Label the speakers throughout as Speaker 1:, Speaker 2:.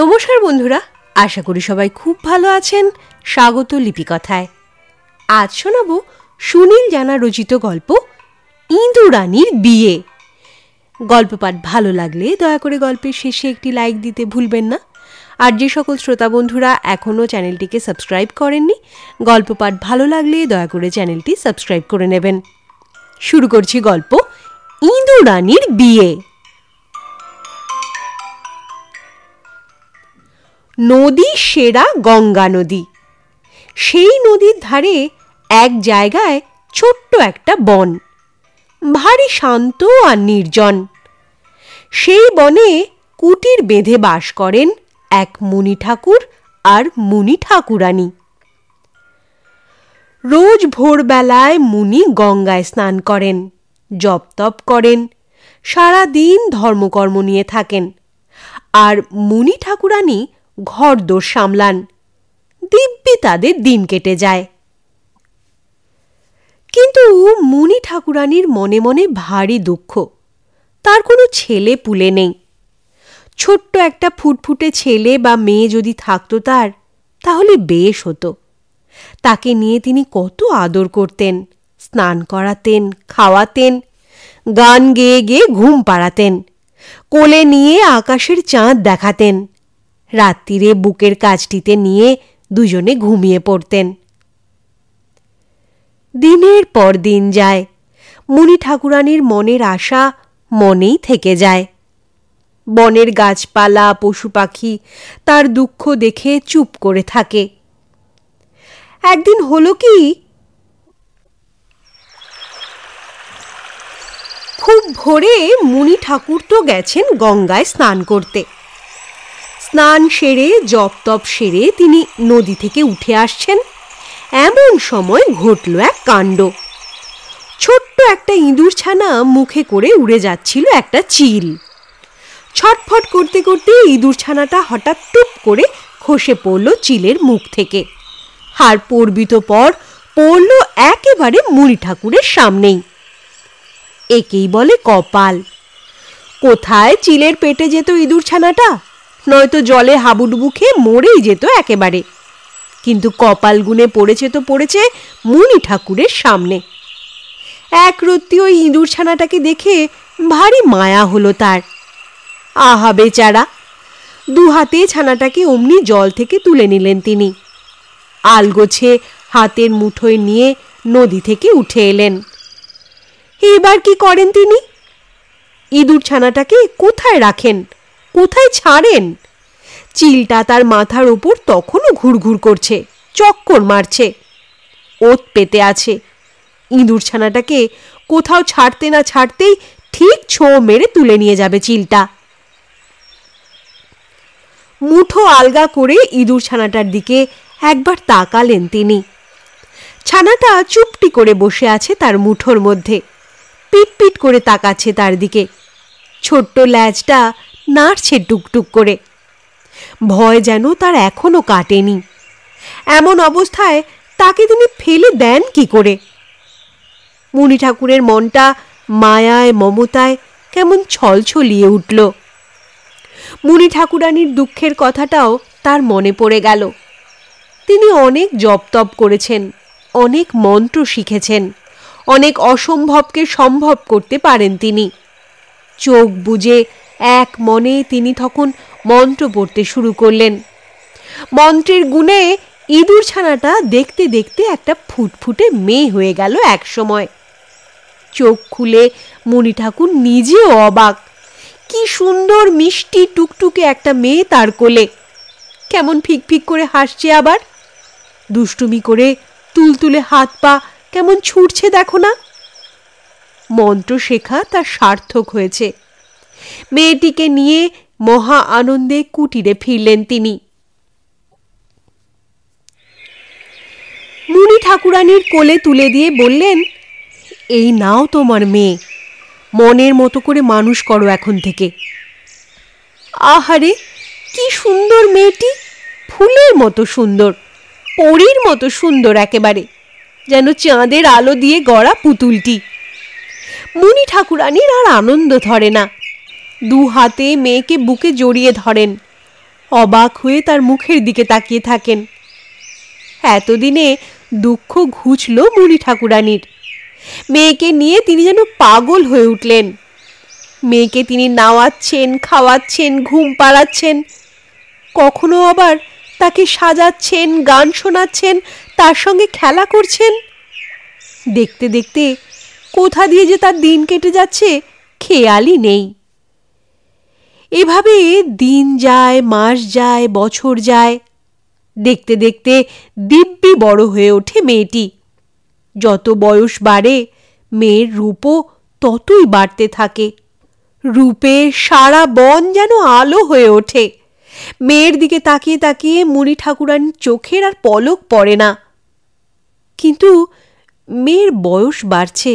Speaker 1: নমস্কার বন্ধুরা আশা করি সবাই খুব ভালো আছেন স্বাগত লিপিকথায় আজ শোনাব সুনীল জানা রচিত গল্প ইন্দুরানীর বিয়ে গল্প পাঠ ভালো লাগলে দয়া করে গল্পের শেষে একটি লাইক দিতে ভুলবেন না আর যে সকল শ্রোতা বন্ধুরা এখনও চ্যানেলটিকে সাবস্ক্রাইব করেননি গল্প পাঠ ভালো লাগলে দয়া করে চ্যানেলটি সাবস্ক্রাইব করে নেবেন শুরু করছি গল্প ইন্দুরানীর বিয়ে নদী সেরা গঙ্গা নদী সেই নদীর ধারে এক জায়গায় ছোট্ট একটা বন ভারী শান্ত আর নির্জন সেই বনে কুটির বেঁধে বাস করেন এক মুনি ঠাকুর আর মুনি ঠাকুরানী রোজ ভোরবেলায় মুনি গঙ্গায় স্নান করেন জপ তপ করেন সারা দিন ধর্মকর্ম নিয়ে থাকেন আর মুনি ঠাকুরানী ঘরদোর সামলান দিব্যি তাদের দিন কেটে যায় কিন্তু মুনি ঠাকুরানির মনে মনে ভারী দুঃখ তার কোনো ছেলে পুলে নেই ছোট্ট একটা ফুটফুটে ছেলে বা মেয়ে যদি থাকতো তার তাহলে বেশ হতো তাকে নিয়ে তিনি কত আদর করতেন স্নান করাতেন খাওয়াতেন গান গেয়ে গেয়ে ঘুম পাড়াতেন কোলে নিয়ে আকাশের চাঁদ দেখাতেন রাত্রিরে বুকের কাজটিতে নিয়ে দুজনে ঘুমিয়ে পড়তেন দিনের পর দিন যায় মুনি ঠাকুরানির মনের আশা মনেই থেকে যায় বনের গাছপালা পশু পাখি তার দুঃখ দেখে চুপ করে থাকে একদিন হলো কি খুব ভোরে মুনি ঠাকুর তো গেছেন গঙ্গায় স্নান করতে স্নান সেরে জপ তপ সেরে তিনি নদী থেকে উঠে আসছেন এমন সময় ঘটল এক কাণ্ড ছোট্ট একটা ইঁদুর ছানা মুখে করে উড়ে যাচ্ছিল একটা চিল ছটফট করতে করতে ইঁদুর ছানাটা হঠাৎ টুপ করে খসে পড়ল চিলের মুখ থেকে হার পর্বিত পর পড়ল একেবারে মুড়ি ঠাকুরের সামনেই একেই বলে কপাল কোথায় চিলের পেটে যেত ইঁদুর ছানাটা নয়তো জলে হাবুডুবু খেয়ে মরেই যেত একেবারে কিন্তু কপাল গুনে পড়েছে তো পড়েছে মুনি ঠাকুরের সামনে এক রত্তি ওই ইঁদুর ছানাটাকে দেখে ভারী মায়া হলো তার আহা বেচারা দু হাতে ছানাটাকে অমনি জল থেকে তুলে নিলেন তিনি আলগোছে হাতের মুঠোয় নিয়ে নদী থেকে উঠে এলেন এবার কি করেন তিনি ইঁদুর ছানাটাকে কোথায় রাখেন কোথায় ছাড়েন চিলটা তার মাথার উপর তখনও ঘুরঘুর করছে চক্কর মারছে ওত পেতে আছে ইঁদুর ছানাটাকে কোথাও ছাড়তে না ছাড়তেই ঠিক ছো মেরে তুলে নিয়ে যাবে চিলটা মুঠো আলগা করে ইঁদুর ছানাটার দিকে একবার তাকালেন তিনি ছানাটা চুপটি করে বসে আছে তার মুঠোর মধ্যে পিটপিট করে তাকাচ্ছে তার দিকে ছোট্ট ল্যাজটা নাড়ছে টুকটুক করে ভয় যেন তার এখনও কাটেনি এমন অবস্থায় তাকে তিনি ফেলে দেন কি করে মুনি ঠাকুরের মনটা মায়ায় মমতায় কেমন ছলছলিয়ে উঠল মুনি ঠাকুরানির দুঃখের কথাটাও তার মনে পড়ে গেল তিনি অনেক জপতপ করেছেন অনেক মন্ত্র শিখেছেন অনেক অসম্ভবকে সম্ভব করতে পারেন তিনি চোখ বুঝে এক মনে তিনি তখন মন্ত্র পড়তে শুরু করলেন মন্ত্রের গুণে ইঁদুর ছানাটা দেখতে দেখতে একটা ফুটফুটে মেয়ে হয়ে গেল এক সময় চোখ খুলে মণি ঠাকুর নিজেও অবাক কি সুন্দর মিষ্টি টুকটুকে একটা মেয়ে তার কোলে কেমন ফিক করে হাসছে আবার দুষ্টুমি করে তুলতুলে হাত পা কেমন ছুটছে দেখো না মন্ত্র শেখা তার সার্থক হয়েছে মেয়েটিকে নিয়ে মহা আনন্দে কুটিরে ফিরলেন তিনি মুনি ঠাকুরানির কোলে তুলে দিয়ে বললেন এই নাও তোমার মেয়ে মনের মতো করে মানুষ করো এখন থেকে আহারে কি সুন্দর মেয়েটি ফুলের মতো সুন্দর পরীর মতো সুন্দর একেবারে যেন চাঁদের আলো দিয়ে গড়া পুতুলটি মুনি ঠাকুরানির আর আনন্দ ধরে না দু হাতে মেয়েকে বুকে জড়িয়ে ধরেন অবাক হয়ে তার মুখের দিকে তাকিয়ে থাকেন এতদিনে দুঃখ ঘুচল মুনি ঠাকুরানির মেয়েকে নিয়ে তিনি যেন পাগল হয়ে উঠলেন মেয়েকে তিনি নাওয়াচ্ছেন খাওয়াচ্ছেন ঘুম পাড়াচ্ছেন কখনো আবার তাকে সাজাচ্ছেন গান শোনাচ্ছেন তার সঙ্গে খেলা করছেন দেখতে দেখতে কোথা দিয়ে যে তার দিন কেটে যাচ্ছে খেয়ালই নেই এভাবে দিন যায় মাস যায় বছর যায় দেখতে দেখতে দিব্যি বড় হয়ে ওঠে মেয়েটি যত বয়স বাড়ে মেয়ের রূপও ততই বাড়তে থাকে রূপে সারা বন যেন আলো হয়ে ওঠে মেয়ের দিকে তাকিয়ে তাকিয়ে মুড়ি ঠাকুরান চোখের আর পলক পড়ে না কিন্তু মেয়ের বয়স বাড়ছে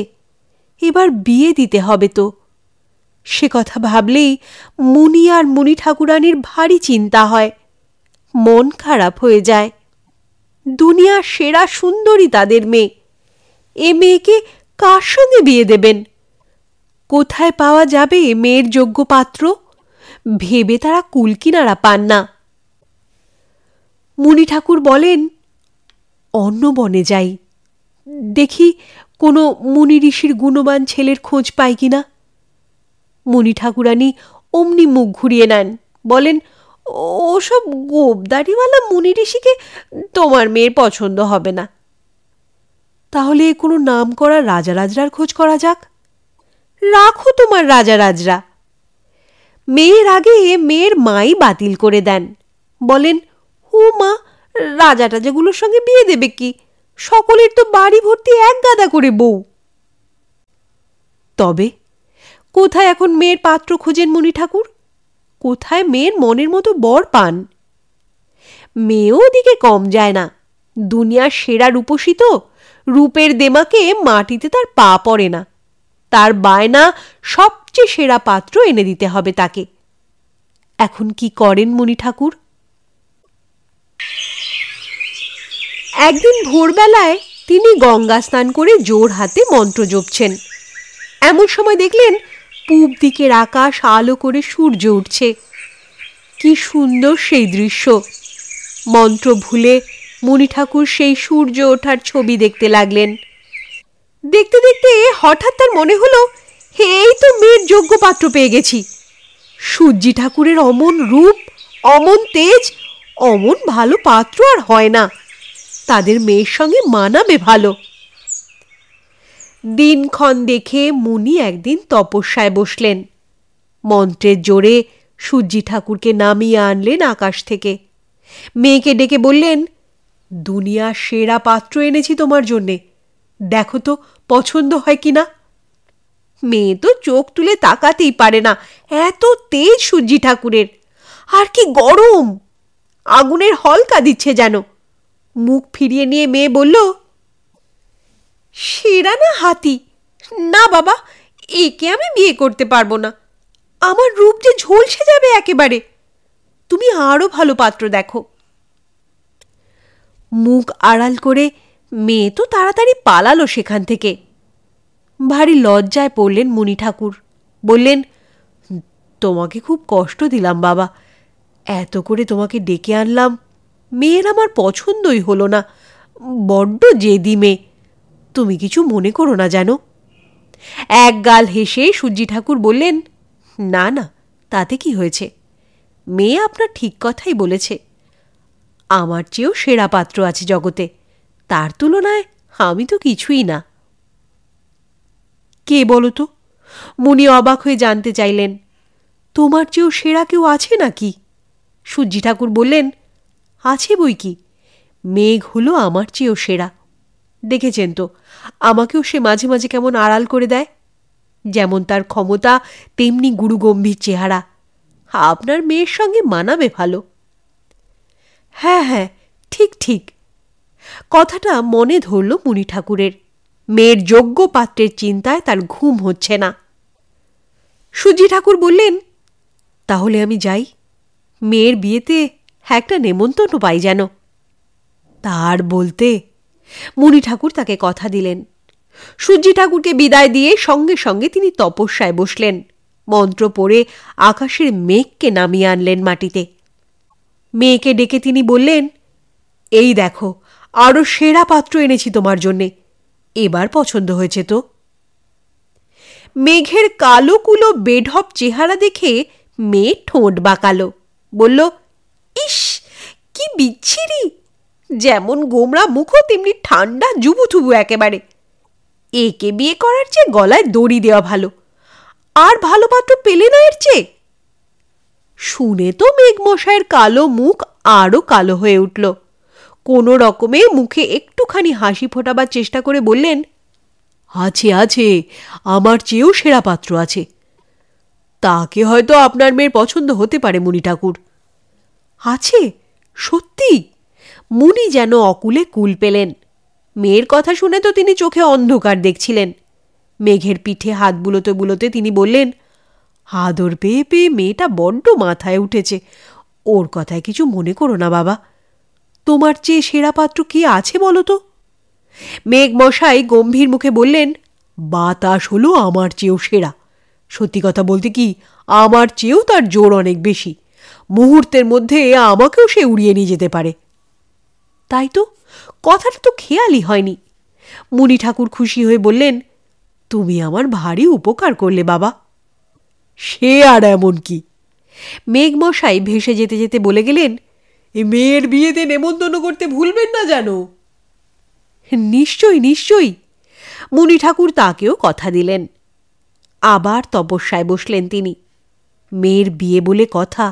Speaker 1: এবার বিয়ে দিতে হবে তো সে কথা ভাবলেই মুনি আর মুনি ঠাকুরানির ভারী চিন্তা হয় মন খারাপ হয়ে যায় দুনিয়ার সেরা সুন্দরী তাদের মেয়ে এ মেয়েকে কার সঙ্গে বিয়ে দেবেন কোথায় পাওয়া যাবে মেয়ের যোগ্য পাত্র ভেবে তারা কুলকিনারা পান না মুনি ঠাকুর বলেন অন্য বনে যাই দেখি কোনো মুনি ঋষির গুণবান ছেলের খোঁজ পাই কিনা মণি ঠাকুরানি অমনি মুখ ঘুরিয়ে নেন বলেন ওসব গোবদারিওয়ালা মুনি ঋষিকে তোমার মেয়ের পছন্দ হবে না তাহলে কোনো নাম করা রাজারাজরার খোঁজ করা যাক রাখো তোমার রাজারাজরা মেয়ের আগে মেয়ের মাই বাতিল করে দেন বলেন হু মা রাজা যেগুলোর সঙ্গে বিয়ে দেবে কি সকলের তো বাড়ি ভর্তি এক গাদা করে বউ তবে কোথায় এখন মেয়ের পাত্র খোঁজেন মুনি ঠাকুর কোথায় মেয়ের মনের মতো বর পান মেয়েও ওদিকে কম যায় না দুনিয়ার সেরা রূপসী তো রূপের দেমাকে মাটিতে তার পা পড়ে না তার বায়না সবচেয়ে সেরা পাত্র এনে দিতে হবে তাকে এখন কি করেন মুনি ঠাকুর একদিন ভোরবেলায় তিনি গঙ্গা স্নান করে জোর হাতে মন্ত্র জপছেন এমন সময় দেখলেন পূব দিকের আকাশ আলো করে সূর্য উঠছে কি সুন্দর সেই দৃশ্য মন্ত্র ভুলে মণি ঠাকুর সেই সূর্য ওঠার ছবি দেখতে লাগলেন দেখতে দেখতে হঠাৎ তার মনে হলো এই তো মেয়ের যোগ্য পাত্র পেয়ে গেছি সূর্যি ঠাকুরের অমন রূপ অমন তেজ অমন ভালো পাত্র আর হয় না তাদের মেয়ের সঙ্গে মানাবে ভালো দিনক্ষণ দেখে মুনি একদিন তপস্যায় বসলেন মন্ত্রের জোরে সূর্যি ঠাকুরকে নামিয়ে আনলেন আকাশ থেকে মেয়েকে ডেকে বললেন দুনিয়ার সেরা পাত্র এনেছি তোমার জন্যে দেখো তো পছন্দ হয় কি না মেয়ে তো চোখ তুলে তাকাতেই পারে না এত তেজ সূর্যি ঠাকুরের আর কি গরম আগুনের হলকা দিচ্ছে যেন মুখ ফিরিয়ে নিয়ে মেয়ে বলল সেরা না হাতি না বাবা একে আমি বিয়ে করতে পারবো না আমার রূপ যে ঝলসে যাবে একেবারে তুমি আরও ভালো পাত্র দেখো মুখ আড়াল করে মেয়ে তো তাড়াতাড়ি পালালো সেখান থেকে ভারী লজ্জায় পড়লেন মুনি ঠাকুর বললেন তোমাকে খুব কষ্ট দিলাম বাবা এত করে তোমাকে ডেকে আনলাম মেয়ের আমার পছন্দই হলো না বড্ড জেদি মেয়ে তুমি কিছু মনে করো না যেন এক গাল হেসে সূর্যি ঠাকুর বললেন না না তাতে কি হয়েছে মেয়ে আপনার ঠিক কথাই বলেছে আমার চেয়েও সেরা পাত্র আছে জগতে তার তুলনায় আমি তো কিছুই না কে বলো তো মুনি অবাক হয়ে জানতে চাইলেন তোমার চেয়েও সেরা কেউ আছে নাকি সূর্যি ঠাকুর বললেন আছে বই কি মেঘ হলো আমার চেয়েও সেরা দেখেছেন তো আমাকেও সে মাঝে মাঝে কেমন আড়াল করে দেয় যেমন তার ক্ষমতা তেমনি গুরুগম্ভীর চেহারা আপনার মেয়ের সঙ্গে মানাবে ভালো হ্যাঁ হ্যাঁ ঠিক ঠিক কথাটা মনে ধরল মুনি ঠাকুরের মেয়ের যোগ্য পাত্রের চিন্তায় তার ঘুম হচ্ছে না সুজি ঠাকুর বললেন তাহলে আমি যাই মেয়ের বিয়েতে একটা নেমন্তন্ন পাই যেন তার বলতে মুনি ঠাকুর তাকে কথা দিলেন সূর্যি ঠাকুরকে বিদায় দিয়ে সঙ্গে সঙ্গে তিনি তপস্যায় বসলেন মন্ত্র পড়ে আকাশের মেঘকে নামিয়ে আনলেন মাটিতে মেয়েকে ডেকে তিনি বললেন এই দেখো আরও সেরা পাত্র এনেছি তোমার জন্যে এবার পছন্দ হয়েছে তো মেঘের কালো কুলো বেঢপ চেহারা দেখে মেয়ে ঠোঁট বাঁকালো বলল ইস কি বিচ্ছিরি যেমন গোমরা মুখো তেমনি ঠান্ডা জুবুথুবু একেবারে একে বিয়ে করার চেয়ে গলায় দড়ি দেওয়া ভালো আর ভালো পাত্র পেলে না এর চেয়ে শুনে তো মেঘমশায়ের কালো মুখ আরও কালো হয়ে উঠল কোনো রকমে মুখে একটুখানি হাসি ফোটাবার চেষ্টা করে বললেন আছে আছে আমার চেয়েও সেরা পাত্র আছে তাকে হয়তো আপনার মেয়ের পছন্দ হতে পারে মুনি ঠাকুর আছে সত্যি মুনি যেন অকুলে কুল পেলেন মেয়ের কথা শুনে তো তিনি চোখে অন্ধকার দেখছিলেন মেঘের পিঠে হাত বুলোতে বুলোতে তিনি বললেন হাদর পেয়ে পেয়ে মেয়েটা বড্ড মাথায় উঠেছে ওর কথায় কিছু মনে করো না বাবা তোমার চেয়ে সেরা পাত্র কি আছে বলো তো মেঘমশাই গম্ভীর মুখে বললেন বাতাস হলো আমার চেয়েও সেরা সত্যি কথা বলতে কি আমার চেয়েও তার জোর অনেক বেশি মুহূর্তের মধ্যে আমাকেও সে উড়িয়ে নিয়ে যেতে পারে তাই তো কথাটা তো খেয়ালই হয়নি মুনি ঠাকুর খুশি হয়ে বললেন তুমি আমার ভারী উপকার করলে বাবা সে আর এমন কি মেঘমশাই ভেসে যেতে যেতে বলে গেলেন এ মেয়ের বিয়েতে নেমন্তন্ন করতে ভুলবেন না যেন নিশ্চয়ই নিশ্চয়ই মুনি ঠাকুর তাকেও কথা দিলেন আবার তপস্যায় বসলেন তিনি মেয়ের বিয়ে বলে কথা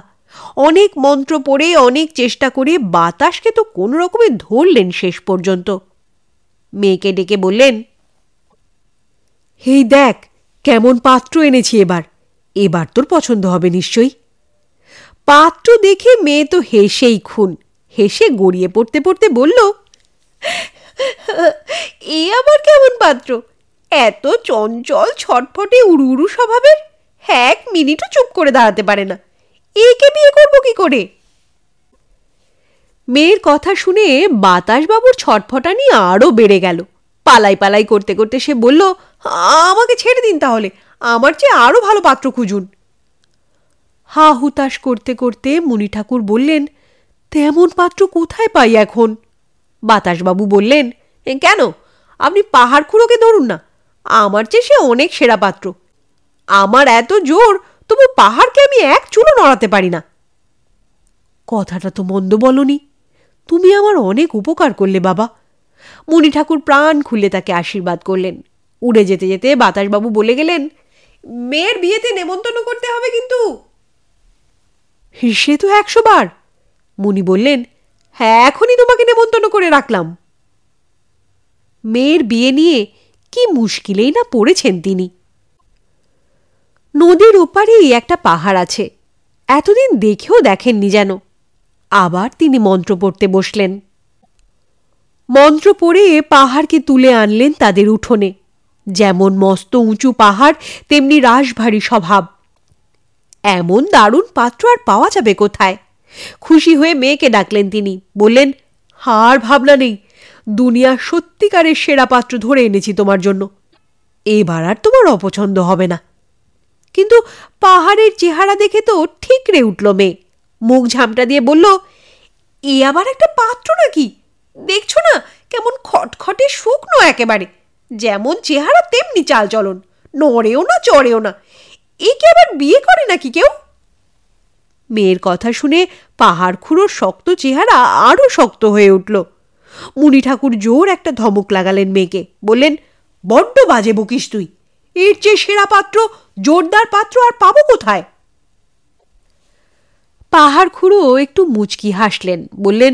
Speaker 1: অনেক মন্ত্র পড়ে অনেক চেষ্টা করে বাতাসকে তো কোনো রকমে ধরলেন শেষ পর্যন্ত মেয়েকে ডেকে বললেন হেই দেখ কেমন পাত্র এনেছি এবার এবার তোর পছন্দ হবে নিশ্চয়ই পাত্র দেখে মেয়ে তো হেসেই খুন হেসে গড়িয়ে পড়তে পড়তে বলল এ আবার কেমন পাত্র এত চঞ্চল ছটফটে উড়ু উড়ু স্বভাবের এক মিনিটও চুপ করে দাঁড়াতে পারে না একে বিয়ে করবো কি করে মেয়ের কথা শুনে বাতাসবাবুর ছটফটানি আরও বেড়ে গেল পালাই পালাই করতে করতে সে বলল আমাকে ছেড়ে দিন তাহলে আমার চেয়ে আরও ভালো পাত্র খুঁজুন হা হুতাশ করতে করতে মুনি ঠাকুর বললেন তেমন পাত্র কোথায় পাই এখন বাতাসবাবু বললেন কেন আপনি পাহাড় খুঁড়োকে ধরুন না আমার চেয়ে সে অনেক সেরা পাত্র আমার এত জোর তবু পাহাড়কে আমি এক চুলো নড়াতে পারি না কথাটা তো মন্দ বলনি তুমি আমার অনেক উপকার করলে বাবা মণি ঠাকুর প্রাণ খুলে তাকে আশীর্বাদ করলেন উড়ে যেতে যেতে বাতাসবাবু বলে গেলেন মেয়ের বিয়েতে নেমন্তন্ন করতে হবে কিন্তু সে তো একশো বার মুনি বললেন হ্যাঁ এখনই তোমাকে নেমন্তন্ন করে রাখলাম মেয়ের বিয়ে নিয়ে কি মুশকিলেই না পড়েছেন তিনি নদীর ওপারেই একটা পাহাড় আছে এতদিন দেখেও দেখেননি যেন আবার তিনি মন্ত্র পড়তে বসলেন মন্ত্র পড়ে পাহাড়কে তুলে আনলেন তাদের উঠোনে যেমন মস্ত উঁচু পাহাড় তেমনি রাশভারী স্বভাব এমন দারুণ পাত্র আর পাওয়া যাবে কোথায় খুশি হয়ে মেয়েকে ডাকলেন তিনি বললেন হার ভাবনা নেই দুনিয়ার সত্যিকারের সেরা পাত্র ধরে এনেছি তোমার জন্য এবার আর তোমার অপছন্দ হবে না কিন্তু পাহাড়ের চেহারা দেখে তো ঠিকরে উঠল মেয়ে মুখ ঝামটা দিয়ে বলল এ আবার একটা পাত্র নাকি দেখছো না কেমন খটখটে শুকনো একেবারে যেমন চেহারা তেমনি চাল চলন নড়েও না চড়েও না এ কি আবার বিয়ে করে নাকি কেউ মেয়ের কথা শুনে পাহাড় খুঁড়োর শক্ত চেহারা আরও শক্ত হয়ে উঠল মুনি ঠাকুর জোর একটা ধমক লাগালেন মেয়েকে বললেন বড্ড বাজে বকিস তুই এর চেয়ে সেরা পাত্র জোরদার পাত্র আর পাবো কোথায় পাহাড় খুঁড়ো একটু মুচকি হাসলেন বললেন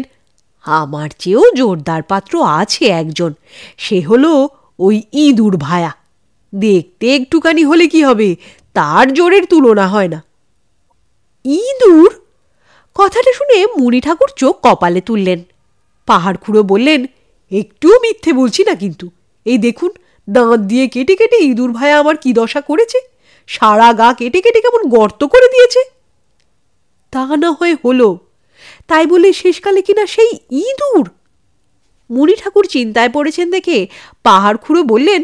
Speaker 1: আমার চেয়েও জোরদার পাত্র আছে একজন সে হলো ওই ইঁদুর ভায়া দেখতে একটুখানি হলে কি হবে তার জোরের তুলনা হয় না ইঁদুর কথাটা শুনে মুড়ি ঠাকুর চোখ কপালে তুললেন পাহাড় খুঁড়ো বললেন একটুও মিথ্যে বলছি না কিন্তু এই দেখুন দাঁত দিয়ে কেটে কেটে ইঁদুর ভাইয়া আমার কি দশা করেছে সারা গা কেটে কেটে কেমন গর্ত করে দিয়েছে তা না হয়ে হলো তাই বলে শেষকালে কিনা সেই ইঁদুর মুনি ঠাকুর চিন্তায় পড়েছেন দেখে পাহাড় খুঁড়ো বললেন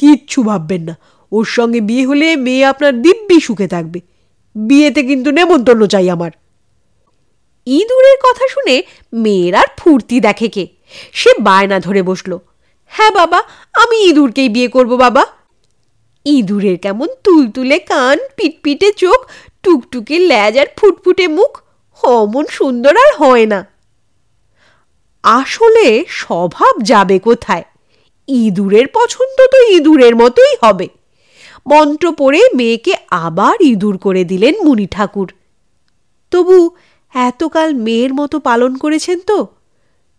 Speaker 1: কিচ্ছু ভাববেন না ওর সঙ্গে বিয়ে হলে মেয়ে আপনার দিব্যি সুখে থাকবে বিয়েতে কিন্তু নেমন্তন্ন চাই আমার ইঁদুরের কথা শুনে মেয়ের আর ফুর্তি দেখে কে সে বায়না ধরে বসলো হ্যাঁ বাবা আমি ইঁদুরকেই বিয়ে করব বাবা ইঁদুরের কেমন তুলতুলে কান পিটপিটে চোখ টুকটুকে ল্যাজ আর ফুটফুটে মুখ অমন সুন্দর আর হয় না আসলে স্বভাব যাবে কোথায় ইঁদুরের পছন্দ তো ইঁদুরের মতোই হবে মন্ত্র পড়ে মেয়েকে আবার ইঁদুর করে দিলেন মুনি ঠাকুর তবু এতকাল মেয়ের মতো পালন করেছেন তো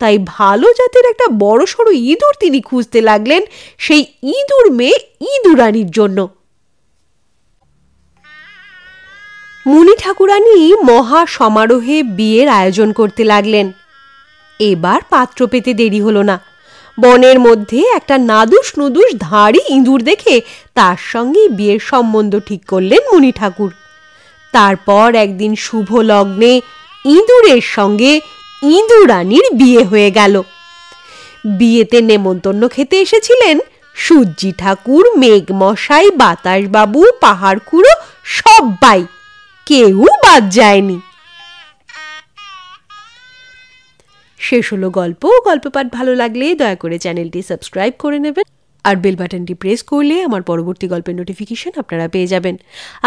Speaker 1: তাই ভালো জাতের একটা বড় সড়ো ইঁদুর তিনি খুঁজতে লাগলেন সেই ইঁদুর মেয়ে ইঁদুরানির জন্য মুনি ঠাকুরানি মহা সমারোহে বিয়ের আয়োজন করতে লাগলেন এবার পাত্র পেতে দেরি হলো না বনের মধ্যে একটা নাদুস নুদুস ধাড়ি ইঁদুর দেখে তার সঙ্গে বিয়ের সম্বন্ধ ঠিক করলেন মুনি ঠাকুর তারপর একদিন শুভ লগ্নে ইঁদুরের সঙ্গে ইঁদুরানির বিয়ে হয়ে গেল বিয়েতে নেমন্তন্ন খেতে এসেছিলেন সূর্যি ঠাকুর মেঘমশাই বাতাসবাবু পাহাড়কুড়ো সবাই কেউ বাদ যায়নি শেষ হলো গল্প গল্প পাঠ ভালো লাগলে দয়া করে চ্যানেলটি সাবস্ক্রাইব করে নেবেন আর বেল বাটনটি প্রেস করলে আমার পরবর্তী গল্পের নোটিফিকেশন আপনারা পেয়ে যাবেন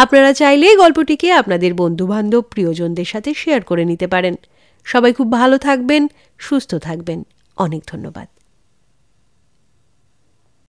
Speaker 1: আপনারা চাইলে গল্পটিকে আপনাদের বন্ধুবান্ধব প্রিয়জনদের সাথে শেয়ার করে নিতে পারেন সবাই খুব ভালো থাকবেন সুস্থ থাকবেন অনেক ধন্যবাদ